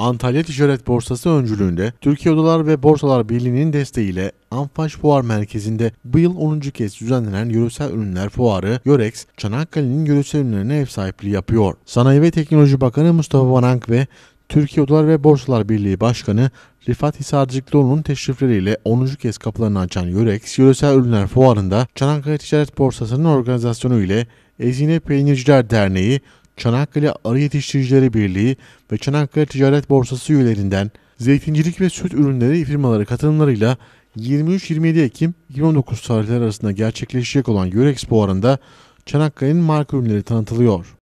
Antalya Ticaret Borsası öncülüğünde Türkiye Odalar ve Borsalar Birliği'nin desteğiyle Anfaş Fuar Merkezi'nde bu yıl 10. kez düzenlenen Yöresel Ürünler Fuarı Yörex, Çanakkale'nin yöresel ürünlerine ev sahipliği yapıyor. Sanayi ve Teknoloji Bakanı Mustafa Vanank ve Türkiye Odalar ve Borsalar Birliği Başkanı Rifat Hisarcıklıoğlu'nun teşrifleriyle 10. kez kapılarını açan Yörex, Yöresel Ürünler Fuarı'nda Çanakkale Ticaret Borsası'nın organizasyonu ile Ezine Peynirciler Derneği, Çanakkale Arı Yetiştiricileri Birliği ve Çanakkale Ticaret Borsası üyelerinden zeytincilik ve süt ürünleri firmaları katılımlarıyla 23-27 Ekim 2019 tarihleri arasında gerçekleşecek olan Eurexpo arasında Çanakkale'nin marka ürünleri tanıtılıyor.